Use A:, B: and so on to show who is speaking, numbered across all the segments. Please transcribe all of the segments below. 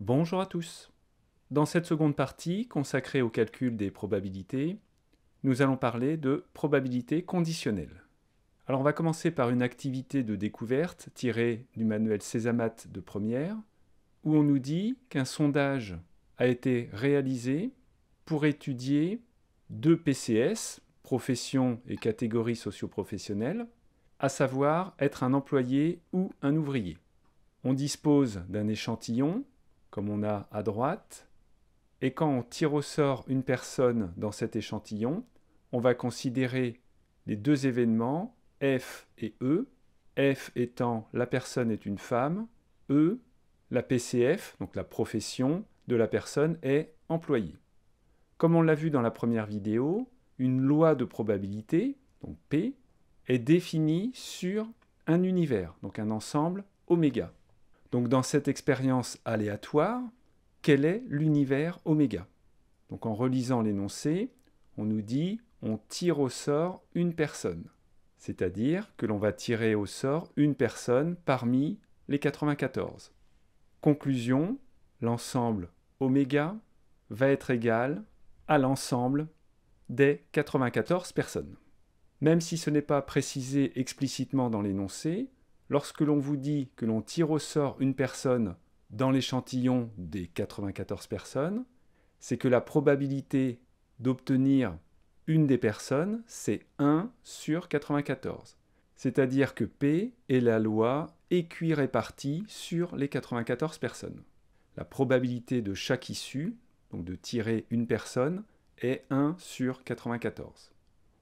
A: Bonjour à tous. Dans cette seconde partie, consacrée au calcul des probabilités, nous allons parler de probabilités conditionnelles. Alors on va commencer par une activité de découverte tirée du manuel SESAMAT de première, où on nous dit qu'un sondage a été réalisé pour étudier deux PCS, professions et catégories socio-professionnelles, à savoir être un employé ou un ouvrier. On dispose d'un échantillon comme on a à droite. Et quand on tire au sort une personne dans cet échantillon, on va considérer les deux événements, F et E, F étant la personne est une femme, E, la PCF, donc la profession de la personne est employée. Comme on l'a vu dans la première vidéo, une loi de probabilité, donc P, est définie sur un univers, donc un ensemble oméga. Donc dans cette expérience aléatoire, quel est l'univers oméga Donc en relisant l'énoncé, on nous dit on tire au sort une personne, c'est-à-dire que l'on va tirer au sort une personne parmi les 94. Conclusion, l'ensemble oméga va être égal à l'ensemble des 94 personnes. Même si ce n'est pas précisé explicitement dans l'énoncé, lorsque l'on vous dit que l'on tire au sort une personne dans l'échantillon des 94 personnes, c'est que la probabilité d'obtenir une des personnes, c'est 1 sur 94. C'est-à-dire que P est la loi équi répartie sur les 94 personnes. La probabilité de chaque issue, donc de tirer une personne, est 1 sur 94.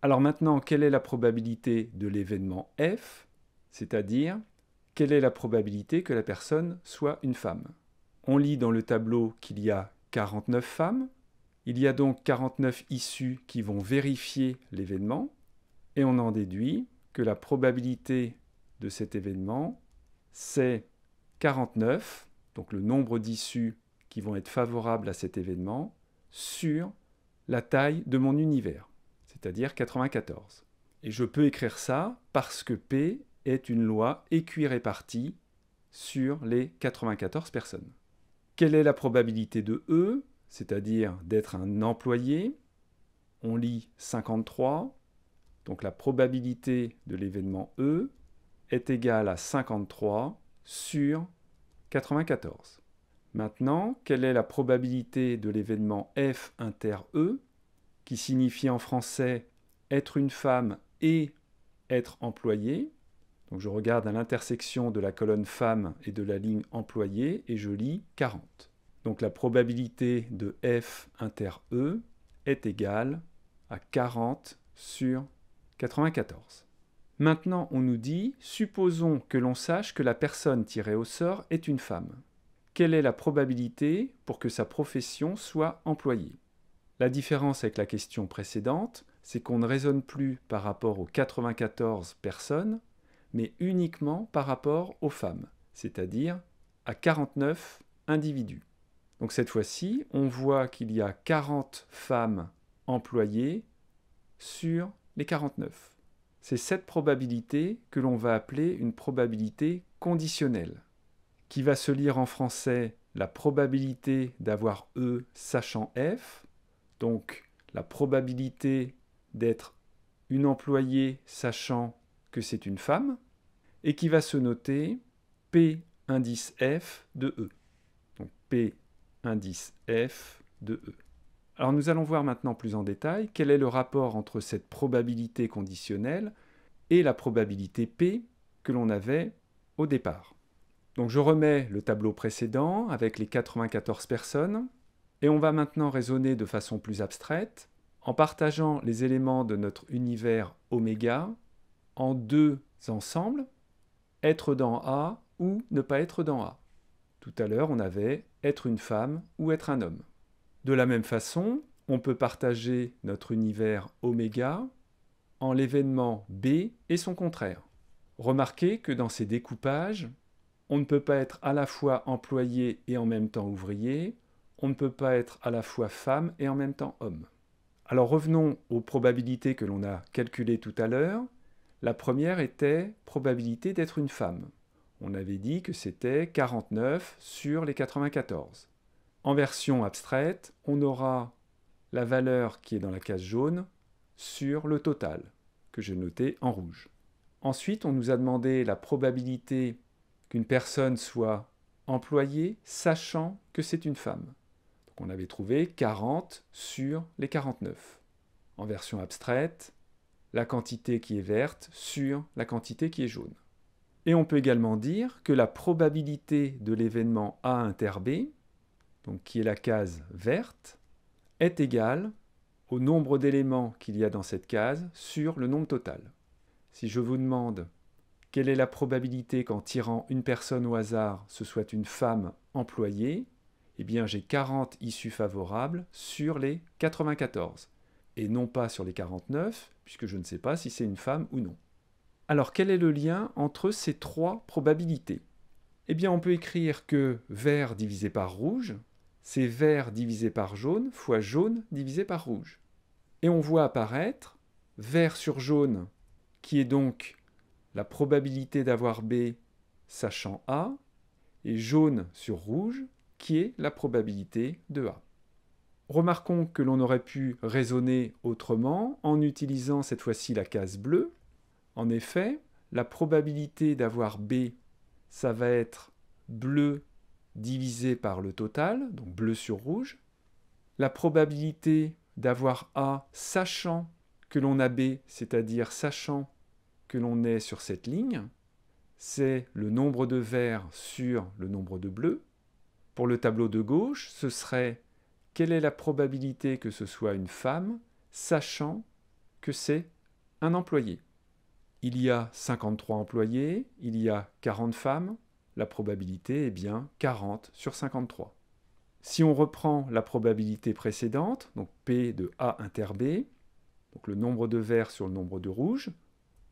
A: Alors maintenant, quelle est la probabilité de l'événement F c'est-à-dire quelle est la probabilité que la personne soit une femme. On lit dans le tableau qu'il y a 49 femmes, il y a donc 49 issues qui vont vérifier l'événement, et on en déduit que la probabilité de cet événement, c'est 49, donc le nombre d'issues qui vont être favorables à cet événement, sur la taille de mon univers, c'est-à-dire 94. Et je peux écrire ça parce que P est une loi équirépartie sur les 94 personnes. Quelle est la probabilité de E, c'est-à-dire d'être un employé On lit 53, donc la probabilité de l'événement E est égale à 53 sur 94. Maintenant, quelle est la probabilité de l'événement F inter E, qui signifie en français être une femme et être employé donc je regarde à l'intersection de la colonne femme et de la ligne employée et je lis 40. Donc la probabilité de F inter E est égale à 40 sur 94. Maintenant, on nous dit, supposons que l'on sache que la personne tirée au sort est une femme. Quelle est la probabilité pour que sa profession soit employée La différence avec la question précédente, c'est qu'on ne raisonne plus par rapport aux 94 personnes, mais uniquement par rapport aux femmes, c'est-à-dire à 49 individus. Donc cette fois-ci, on voit qu'il y a 40 femmes employées sur les 49. C'est cette probabilité que l'on va appeler une probabilité conditionnelle, qui va se lire en français la probabilité d'avoir E sachant F, donc la probabilité d'être une employée sachant que c'est une femme, et qui va se noter P indice F de E. Donc P indice F de E. Alors nous allons voir maintenant plus en détail quel est le rapport entre cette probabilité conditionnelle et la probabilité P que l'on avait au départ. Donc je remets le tableau précédent avec les 94 personnes et on va maintenant raisonner de façon plus abstraite en partageant les éléments de notre univers oméga en deux ensembles, être dans A ou ne pas être dans A. Tout à l'heure, on avait être une femme ou être un homme. De la même façon, on peut partager notre univers oméga en l'événement B et son contraire. Remarquez que dans ces découpages, on ne peut pas être à la fois employé et en même temps ouvrier, on ne peut pas être à la fois femme et en même temps homme. Alors revenons aux probabilités que l'on a calculées tout à l'heure. La première était probabilité d'être une femme. On avait dit que c'était 49 sur les 94. En version abstraite, on aura la valeur qui est dans la case jaune sur le total, que j'ai noté en rouge. Ensuite, on nous a demandé la probabilité qu'une personne soit employée sachant que c'est une femme. on avait trouvé 40 sur les 49. En version abstraite, la quantité qui est verte sur la quantité qui est jaune. Et on peut également dire que la probabilité de l'événement A inter B, donc qui est la case verte, est égale au nombre d'éléments qu'il y a dans cette case sur le nombre total. Si je vous demande quelle est la probabilité qu'en tirant une personne au hasard, ce soit une femme employée, eh bien j'ai 40 issues favorables sur les 94 et non pas sur les 49, puisque je ne sais pas si c'est une femme ou non. Alors quel est le lien entre ces trois probabilités Eh bien on peut écrire que vert divisé par rouge, c'est vert divisé par jaune fois jaune divisé par rouge. Et on voit apparaître vert sur jaune, qui est donc la probabilité d'avoir B sachant A, et jaune sur rouge, qui est la probabilité de A. Remarquons que l'on aurait pu raisonner autrement en utilisant cette fois-ci la case bleue. En effet, la probabilité d'avoir B, ça va être bleu divisé par le total, donc bleu sur rouge. La probabilité d'avoir A, sachant que l'on a B, c'est-à-dire sachant que l'on est sur cette ligne, c'est le nombre de verts sur le nombre de bleus. Pour le tableau de gauche, ce serait quelle est la probabilité que ce soit une femme, sachant que c'est un employé Il y a 53 employés, il y a 40 femmes, la probabilité est bien 40 sur 53. Si on reprend la probabilité précédente, donc P de A inter B, donc le nombre de verts sur le nombre de rouges,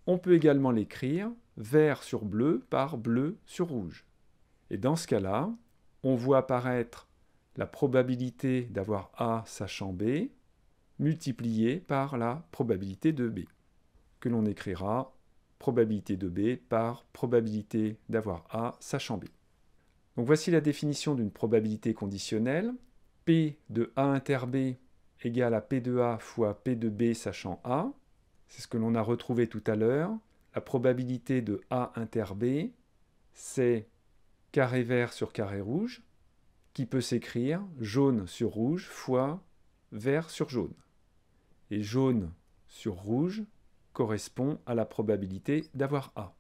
A: on peut également l'écrire vert sur bleu par bleu sur rouge. Et dans ce cas-là, on voit apparaître la probabilité d'avoir A sachant B multipliée par la probabilité de B, que l'on écrira probabilité de B par probabilité d'avoir A sachant B. Donc voici la définition d'une probabilité conditionnelle. P de A inter B égale à P de A fois P de B sachant A. C'est ce que l'on a retrouvé tout à l'heure. La probabilité de A inter B, c'est carré vert sur carré rouge, qui peut s'écrire jaune sur rouge fois vert sur jaune. Et jaune sur rouge correspond à la probabilité d'avoir A.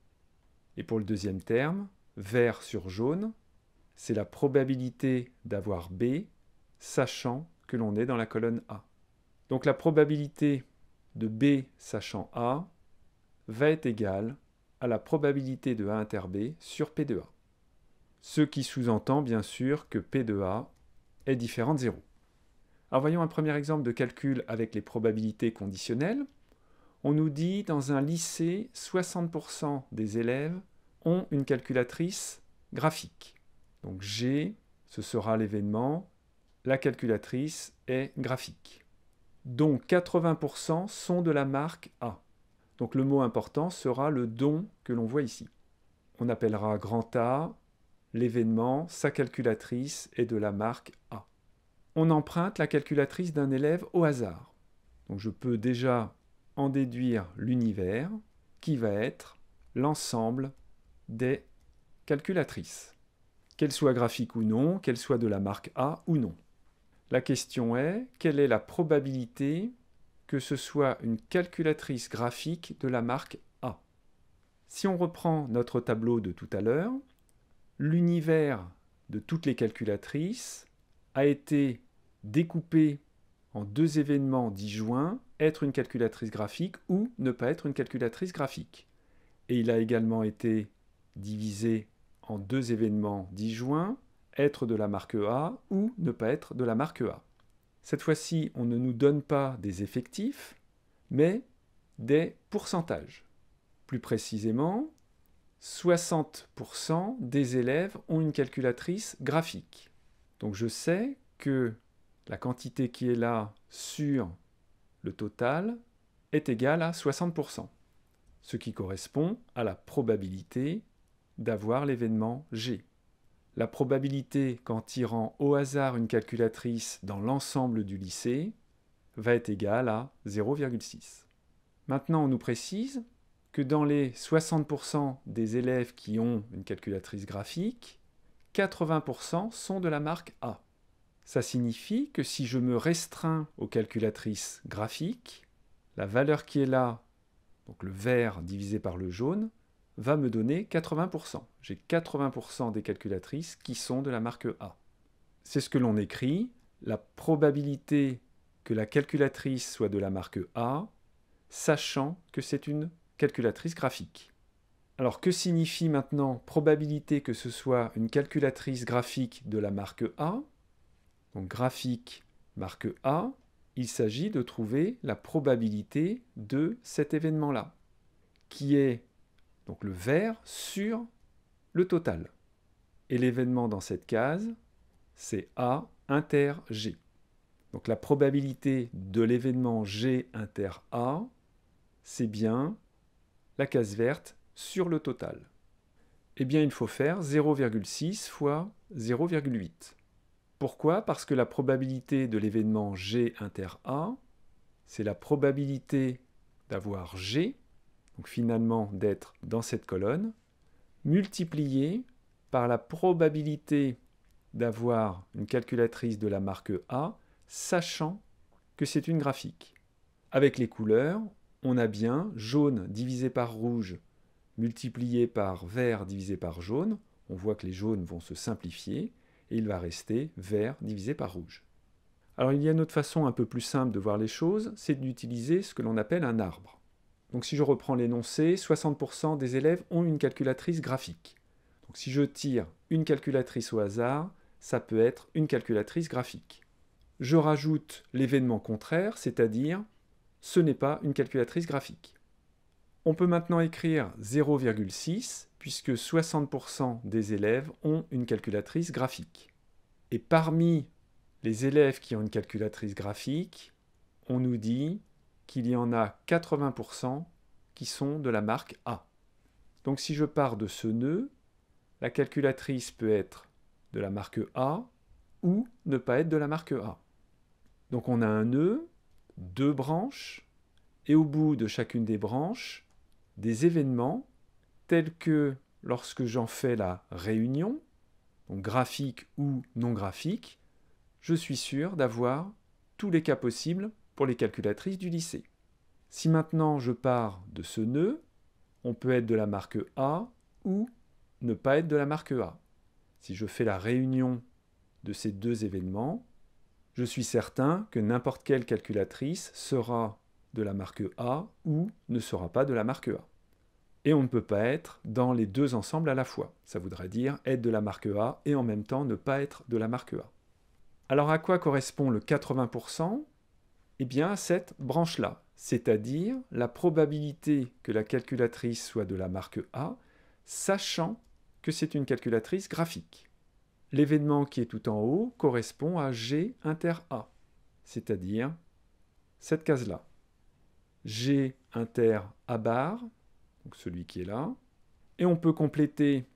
A: Et pour le deuxième terme, vert sur jaune, c'est la probabilité d'avoir B, sachant que l'on est dans la colonne A. Donc la probabilité de B sachant A va être égale à la probabilité de A inter B sur P de A. Ce qui sous-entend bien sûr que P de A est différent de 0. Alors voyons un premier exemple de calcul avec les probabilités conditionnelles. On nous dit dans un lycée, 60% des élèves ont une calculatrice graphique. Donc G, ce sera l'événement, la calculatrice est graphique. dont 80% sont de la marque A. Donc le mot important sera le don que l'on voit ici. On appellera grand A l'événement, sa calculatrice est de la marque A. On emprunte la calculatrice d'un élève au hasard. Donc je peux déjà en déduire l'univers qui va être l'ensemble des calculatrices, qu'elles soient graphiques ou non, qu'elles soient de la marque A ou non. La question est, quelle est la probabilité que ce soit une calculatrice graphique de la marque A Si on reprend notre tableau de tout à l'heure, l'univers de toutes les calculatrices a été découpé en deux événements disjoints, être une calculatrice graphique ou ne pas être une calculatrice graphique. Et il a également été divisé en deux événements disjoints, être de la marque e A ou ne pas être de la marque e A. Cette fois-ci, on ne nous donne pas des effectifs, mais des pourcentages. Plus précisément, 60% des élèves ont une calculatrice graphique. Donc je sais que la quantité qui est là sur le total est égale à 60%, ce qui correspond à la probabilité d'avoir l'événement G. La probabilité qu'en tirant au hasard une calculatrice dans l'ensemble du lycée va être égale à 0,6. Maintenant, on nous précise que dans les 60% des élèves qui ont une calculatrice graphique, 80% sont de la marque A. Ça signifie que si je me restreins aux calculatrices graphiques, la valeur qui est là, donc le vert divisé par le jaune, va me donner 80%. J'ai 80% des calculatrices qui sont de la marque A. C'est ce que l'on écrit, la probabilité que la calculatrice soit de la marque A, sachant que c'est une calculatrice graphique. Alors que signifie maintenant probabilité que ce soit une calculatrice graphique de la marque A Donc graphique marque A, il s'agit de trouver la probabilité de cet événement-là, qui est donc le vert sur le total. Et l'événement dans cette case, c'est A inter G. Donc la probabilité de l'événement G inter A, c'est bien la case verte sur le total. Eh bien, il faut faire 0,6 fois 0,8. Pourquoi Parce que la probabilité de l'événement G inter A, c'est la probabilité d'avoir G, donc finalement d'être dans cette colonne, multipliée par la probabilité d'avoir une calculatrice de la marque A, sachant que c'est une graphique. Avec les couleurs, on a bien jaune divisé par rouge multiplié par vert divisé par jaune. On voit que les jaunes vont se simplifier et il va rester vert divisé par rouge. Alors il y a une autre façon un peu plus simple de voir les choses, c'est d'utiliser ce que l'on appelle un arbre. Donc si je reprends l'énoncé, 60% des élèves ont une calculatrice graphique. Donc si je tire une calculatrice au hasard, ça peut être une calculatrice graphique. Je rajoute l'événement contraire, c'est-à-dire ce n'est pas une calculatrice graphique. On peut maintenant écrire 0,6 puisque 60% des élèves ont une calculatrice graphique. Et parmi les élèves qui ont une calculatrice graphique, on nous dit qu'il y en a 80% qui sont de la marque A. Donc si je pars de ce nœud, la calculatrice peut être de la marque A ou ne pas être de la marque A. Donc on a un nœud deux branches, et au bout de chacune des branches, des événements tels que lorsque j'en fais la réunion, donc graphique ou non graphique, je suis sûr d'avoir tous les cas possibles pour les calculatrices du lycée. Si maintenant je pars de ce nœud, on peut être de la marque A ou ne pas être de la marque A. Si je fais la réunion de ces deux événements, je suis certain que n'importe quelle calculatrice sera de la marque A ou ne sera pas de la marque A. Et on ne peut pas être dans les deux ensembles à la fois. Ça voudrait dire être de la marque A et en même temps ne pas être de la marque A. Alors à quoi correspond le 80% Eh bien à cette branche-là, c'est-à-dire la probabilité que la calculatrice soit de la marque A, sachant que c'est une calculatrice graphique l'événement qui est tout en haut correspond à G inter A, c'est-à-dire cette case-là. G inter A bar, donc celui qui est là, et on peut compléter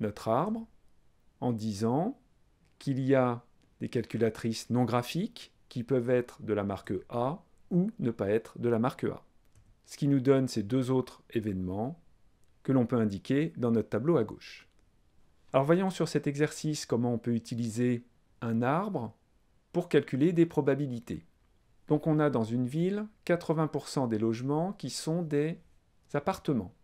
A: notre arbre en disant qu'il y a des calculatrices non graphiques qui peuvent être de la marque A ou ne pas être de la marque A. Ce qui nous donne ces deux autres événements que l'on peut indiquer dans notre tableau à gauche. Alors voyons sur cet exercice comment on peut utiliser un arbre pour calculer des probabilités. Donc on a dans une ville 80% des logements qui sont des appartements.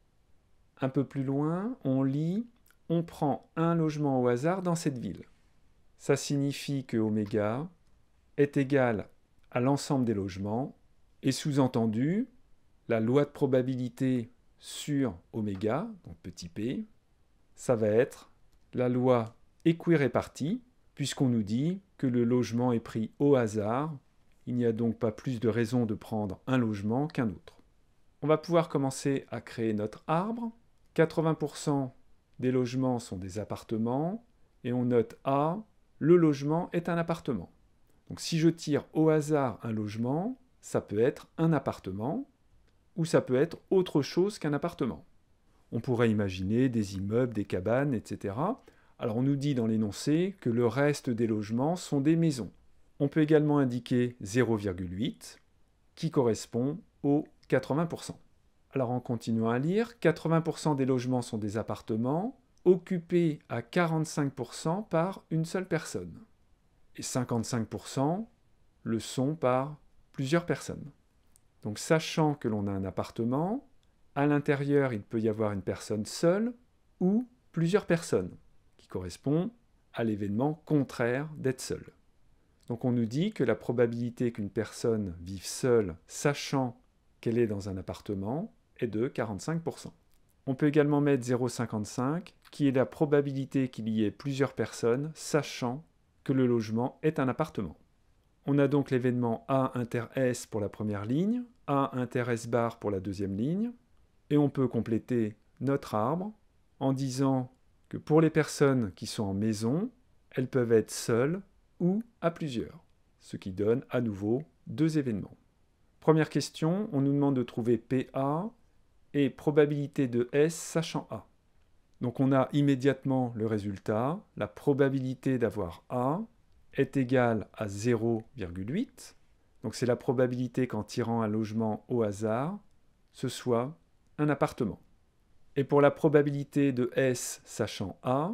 A: Un peu plus loin, on lit on prend un logement au hasard dans cette ville. Ça signifie que oméga est égal à l'ensemble des logements et sous-entendu la loi de probabilité sur oméga, donc petit p, ça va être la loi équirépartie, puisqu'on nous dit que le logement est pris au hasard, il n'y a donc pas plus de raison de prendre un logement qu'un autre. On va pouvoir commencer à créer notre arbre. 80% des logements sont des appartements, et on note A, le logement est un appartement. Donc si je tire au hasard un logement, ça peut être un appartement, ou ça peut être autre chose qu'un appartement on pourrait imaginer des immeubles, des cabanes, etc. Alors on nous dit dans l'énoncé que le reste des logements sont des maisons. On peut également indiquer 0,8 qui correspond aux 80%. Alors en continuant à lire, 80% des logements sont des appartements occupés à 45% par une seule personne et 55% le sont par plusieurs personnes. Donc sachant que l'on a un appartement, à l'intérieur, il peut y avoir une personne seule ou plusieurs personnes, qui correspond à l'événement contraire d'être seul. Donc on nous dit que la probabilité qu'une personne vive seule, sachant qu'elle est dans un appartement, est de 45%. On peut également mettre 0,55, qui est la probabilité qu'il y ait plusieurs personnes, sachant que le logement est un appartement. On a donc l'événement A inter S pour la première ligne, A inter S bar pour la deuxième ligne, et on peut compléter notre arbre en disant que pour les personnes qui sont en maison, elles peuvent être seules ou à plusieurs, ce qui donne à nouveau deux événements. Première question, on nous demande de trouver PA et probabilité de S sachant A. Donc on a immédiatement le résultat, la probabilité d'avoir A est égale à 0,8, donc c'est la probabilité qu'en tirant un logement au hasard, ce soit un appartement. Et pour la probabilité de S sachant A,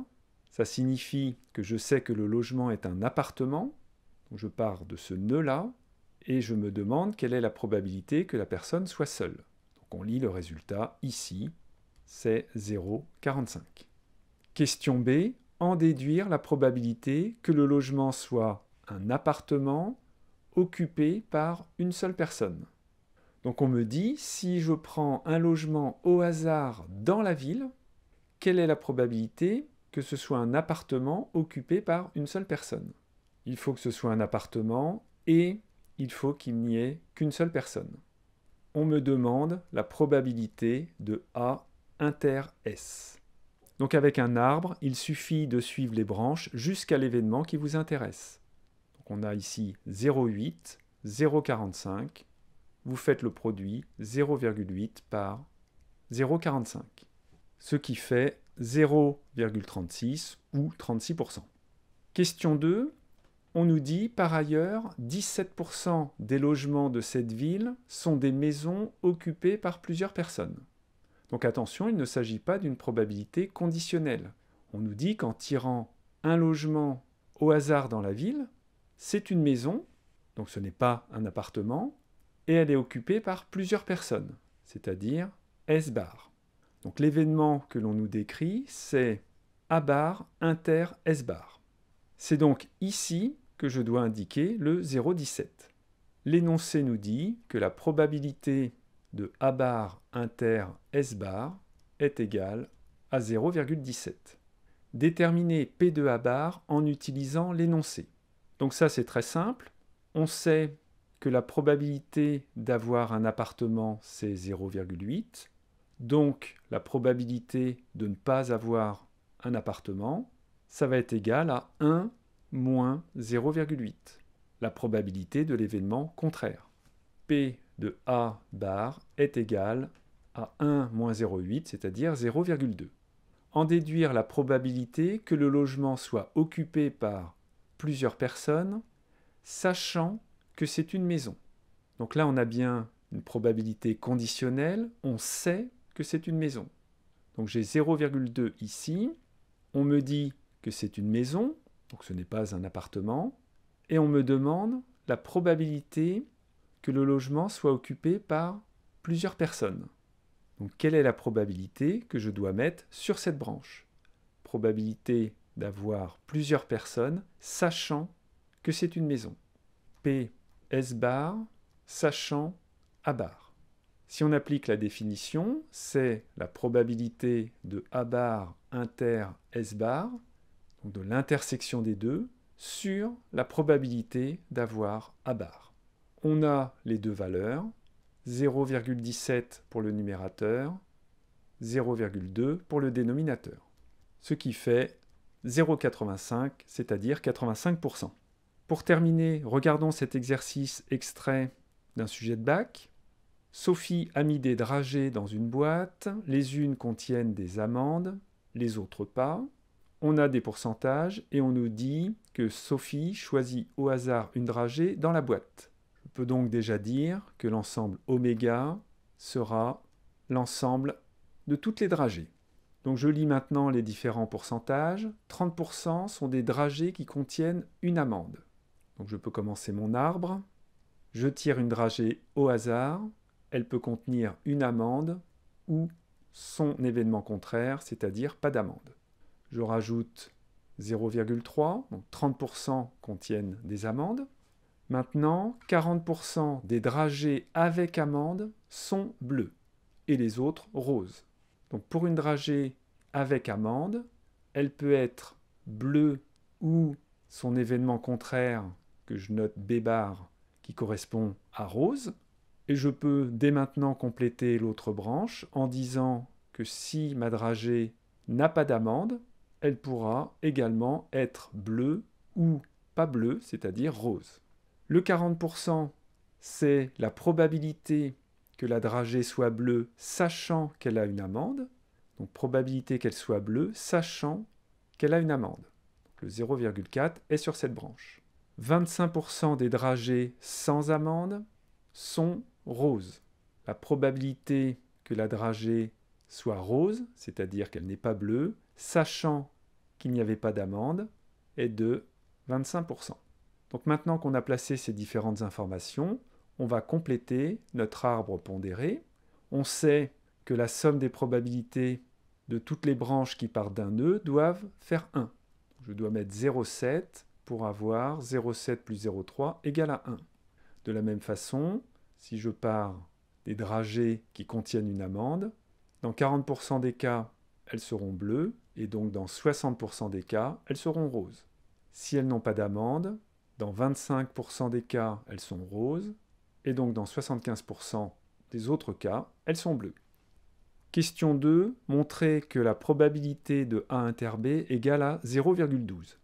A: ça signifie que je sais que le logement est un appartement, je pars de ce nœud-là, et je me demande quelle est la probabilité que la personne soit seule. Donc on lit le résultat ici, c'est 0,45. Question B, en déduire la probabilité que le logement soit un appartement occupé par une seule personne. Donc on me dit, si je prends un logement au hasard dans la ville, quelle est la probabilité que ce soit un appartement occupé par une seule personne Il faut que ce soit un appartement et il faut qu'il n'y ait qu'une seule personne. On me demande la probabilité de A inter S. Donc avec un arbre, il suffit de suivre les branches jusqu'à l'événement qui vous intéresse. Donc on a ici 0,8, 0,45, vous faites le produit 0,8 par 0,45, ce qui fait 0,36 ou 36%. Question 2, on nous dit par ailleurs 17% des logements de cette ville sont des maisons occupées par plusieurs personnes. Donc attention, il ne s'agit pas d'une probabilité conditionnelle. On nous dit qu'en tirant un logement au hasard dans la ville, c'est une maison, donc ce n'est pas un appartement, et elle est occupée par plusieurs personnes, c'est-à-dire S bar. Donc l'événement que l'on nous décrit, c'est A bar inter S bar. C'est donc ici que je dois indiquer le 017. L'énoncé nous dit que la probabilité de A bar inter S bar est égale à 0,17. Déterminer P de A bar en utilisant l'énoncé. Donc ça c'est très simple. On sait que la probabilité d'avoir un appartement, c'est 0,8. Donc la probabilité de ne pas avoir un appartement, ça va être égal à 1 moins 0,8, la probabilité de l'événement contraire. P de A bar est égal à 1 moins 0,8, c'est-à-dire 0,2. En déduire la probabilité que le logement soit occupé par plusieurs personnes, sachant c'est une maison. Donc là, on a bien une probabilité conditionnelle, on sait que c'est une maison. Donc j'ai 0,2 ici, on me dit que c'est une maison, donc ce n'est pas un appartement, et on me demande la probabilité que le logement soit occupé par plusieurs personnes. Donc quelle est la probabilité que je dois mettre sur cette branche Probabilité d'avoir plusieurs personnes sachant que c'est une maison. P S bar, sachant A bar. Si on applique la définition, c'est la probabilité de A bar inter S bar, donc de l'intersection des deux, sur la probabilité d'avoir A bar. On a les deux valeurs, 0,17 pour le numérateur, 0,2 pour le dénominateur. Ce qui fait 0,85, c'est-à-dire 85%. Pour terminer, regardons cet exercice extrait d'un sujet de bac. Sophie a mis des dragées dans une boîte, les unes contiennent des amandes, les autres pas. On a des pourcentages et on nous dit que Sophie choisit au hasard une dragée dans la boîte. Je peux donc déjà dire que l'ensemble oméga sera l'ensemble de toutes les dragées. Donc je lis maintenant les différents pourcentages. 30% sont des dragées qui contiennent une amande je peux commencer mon arbre, je tire une dragée au hasard, elle peut contenir une amende ou son événement contraire, c'est-à-dire pas d'amande. Je rajoute 0,3, donc 30% contiennent des amendes. Maintenant, 40% des dragées avec amende sont bleues et les autres roses. Donc pour une dragée avec amende, elle peut être bleue ou son événement contraire que je note B bar qui correspond à rose. Et je peux dès maintenant compléter l'autre branche en disant que si ma dragée n'a pas d'amande, elle pourra également être bleue ou pas bleue, c'est-à-dire rose. Le 40%, c'est la probabilité que la dragée soit bleue sachant qu'elle a une amende. Donc probabilité qu'elle soit bleue sachant qu'elle a une amende. Le 0,4 est sur cette branche. 25% des dragées sans amende sont roses. La probabilité que la dragée soit rose, c'est-à-dire qu'elle n'est pas bleue, sachant qu'il n'y avait pas d'amande, est de 25%. Donc maintenant qu'on a placé ces différentes informations, on va compléter notre arbre pondéré. On sait que la somme des probabilités de toutes les branches qui partent d'un nœud doivent faire 1. Je dois mettre 0,7 pour avoir 0,7 plus 0,3 égale à 1. De la même façon, si je pars des dragées qui contiennent une amende, dans 40% des cas, elles seront bleues, et donc dans 60% des cas, elles seront roses. Si elles n'ont pas d'amende, dans 25% des cas, elles sont roses, et donc dans 75% des autres cas, elles sont bleues. Question 2. Montrer que la probabilité de A inter B égale à 0,12.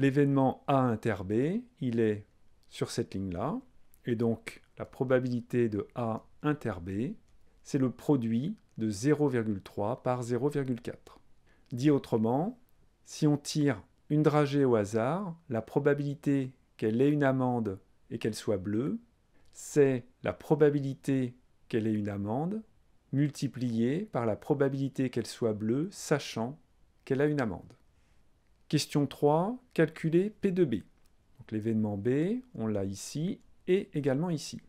A: L'événement A inter B, il est sur cette ligne-là, et donc la probabilité de A inter B, c'est le produit de 0,3 par 0,4. Dit autrement, si on tire une dragée au hasard, la probabilité qu'elle ait une amende et qu'elle soit bleue, c'est la probabilité qu'elle ait une amende multipliée par la probabilité qu'elle soit bleue, sachant qu'elle a une amende. Question 3, calculer P de B. Donc l'événement B, on l'a ici et également ici.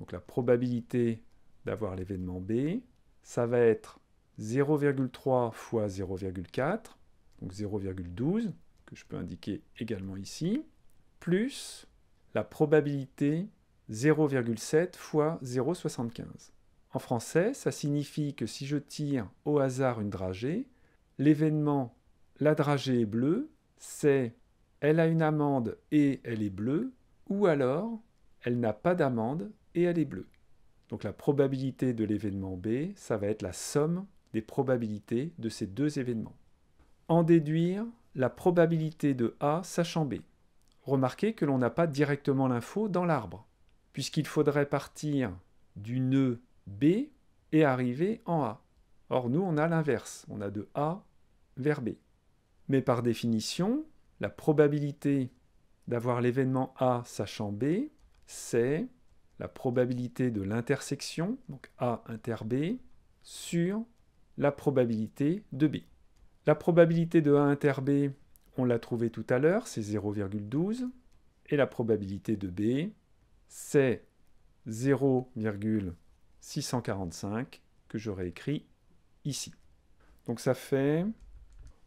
A: Donc la probabilité d'avoir l'événement B, ça va être 0,3 fois 0,4, donc 0,12, que je peux indiquer également ici, plus la probabilité 0,7 fois 0,75. En français, ça signifie que si je tire au hasard une dragée, l'événement la dragée est bleue, c'est elle a une amande et elle est bleue, ou alors elle n'a pas d'amande et elle est bleue. Donc la probabilité de l'événement B, ça va être la somme des probabilités de ces deux événements. En déduire la probabilité de A sachant B. Remarquez que l'on n'a pas directement l'info dans l'arbre, puisqu'il faudrait partir du nœud B et arriver en A. Or nous, on a l'inverse, on a de A vers B. Mais par définition, la probabilité d'avoir l'événement A sachant B, c'est la probabilité de l'intersection, donc A inter B, sur la probabilité de B. La probabilité de A inter B, on l'a trouvée tout à l'heure, c'est 0,12. Et la probabilité de B, c'est 0,645 que j'aurais écrit ici. Donc ça fait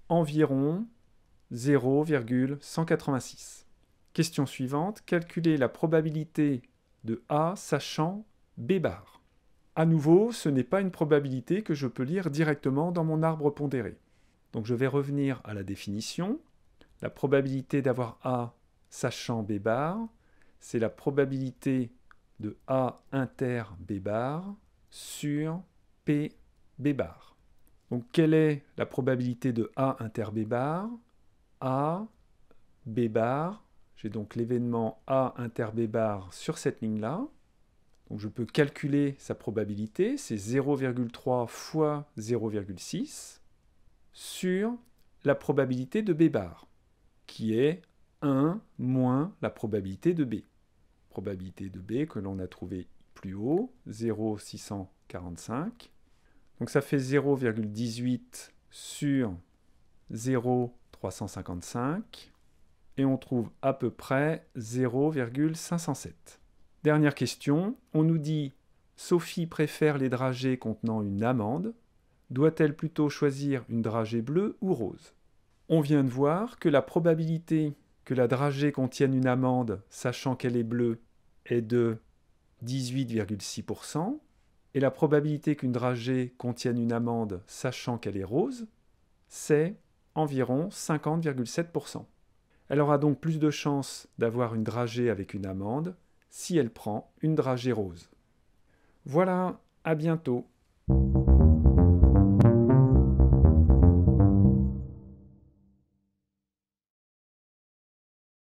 A: environ 0,186. Question suivante, calculer la probabilité de A sachant B bar. A nouveau, ce n'est pas une probabilité que je peux lire directement dans mon arbre pondéré. Donc je vais revenir à la définition. La probabilité d'avoir A sachant B bar, c'est la probabilité de A inter B bar sur P B bar. Donc quelle est la probabilité de A inter B bar A, B bar, j'ai donc l'événement A inter B bar sur cette ligne-là. Donc je peux calculer sa probabilité, c'est 0,3 fois 0,6 sur la probabilité de B bar, qui est 1 moins la probabilité de B. Probabilité de B que l'on a trouvée plus haut, 0,645 donc ça fait 0,18 sur 0,355 et on trouve à peu près 0,507. Dernière question, on nous dit Sophie préfère les dragées contenant une amande. Doit-elle plutôt choisir une dragée bleue ou rose On vient de voir que la probabilité que la dragée contienne une amande, sachant qu'elle est bleue, est de 18,6%, et la probabilité qu'une dragée contienne une amande, sachant qu'elle est rose, c'est environ 50,7%. Elle aura donc plus de chances d'avoir une dragée avec une amande si elle prend une dragée rose. Voilà, à bientôt.